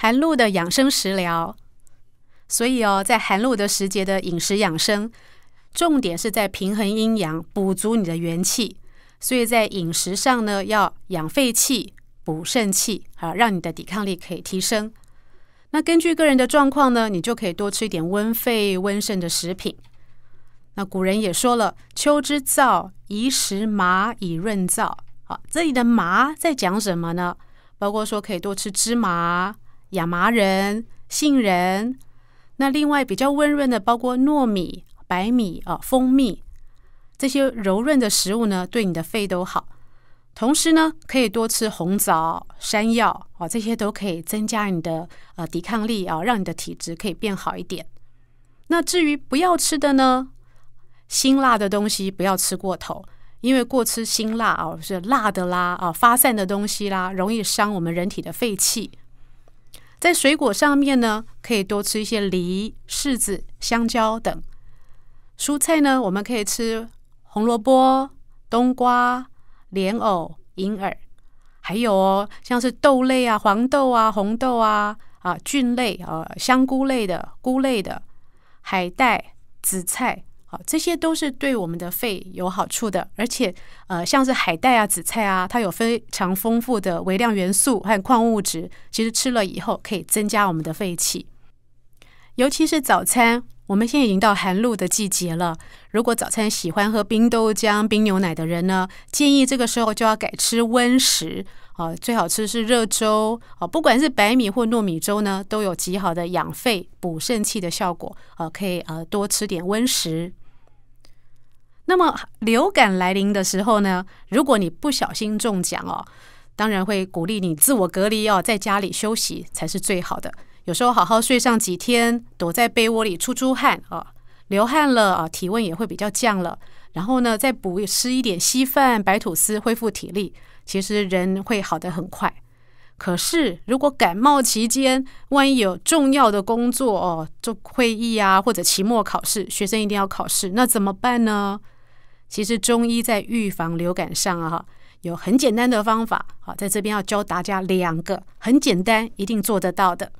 寒露的养生食疗，所以哦，在寒露的时节的饮食养生，重点是在平衡阴阳，补足你的元气。所以在饮食上呢，要养肺气、补肾气，啊，让你的抵抗力可以提升。那根据个人的状况呢，你就可以多吃一点温肺、温肾的食品。那古人也说了：“秋之燥，宜食麻以润燥。”好，这里的麻在讲什么呢？包括说可以多吃芝麻。亚麻仁、杏仁，那另外比较温润的，包括糯米、白米啊、蜂蜜这些柔润的食物呢，对你的肺都好。同时呢，可以多吃红枣、山药啊，这些都可以增加你的呃抵抗力啊，让你的体质可以变好一点。那至于不要吃的呢，辛辣的东西不要吃过头，因为过吃辛辣啊，是辣的啦啊，发散的东西啦，容易伤我们人体的肺气。在水果上面呢，可以多吃一些梨、柿子、香蕉等。蔬菜呢，我们可以吃红萝卜、冬瓜、莲藕、银耳，还有哦，像是豆类啊，黄豆啊、红豆啊，啊菌类啊，香菇类的、菇类的、海带、紫菜。好，这些都是对我们的肺有好处的，而且，呃，像是海带啊、紫菜啊，它有非常丰富的微量元素和矿物质，其实吃了以后可以增加我们的肺气。尤其是早餐，我们现在已经到寒露的季节了，如果早餐喜欢喝冰豆浆、冰牛奶的人呢，建议这个时候就要改吃温食。啊，最好吃是热粥。啊，不管是白米或糯米粥呢，都有极好的养肺、补肾气的效果。啊，可以啊，多吃点温食。那么流感来临的时候呢，如果你不小心中奖哦，当然会鼓励你自我隔离哦，在家里休息才是最好的。有时候好好睡上几天，躲在被窝里出出汗啊。流汗了啊，体温也会比较降了。然后呢，再补吃一点稀饭、白吐司，恢复体力，其实人会好的很快。可是，如果感冒期间，万一有重要的工作哦，做会议啊，或者期末考试，学生一定要考试，那怎么办呢？其实，中医在预防流感上啊，有很简单的方法。好，在这边要教大家两个很简单，一定做得到的。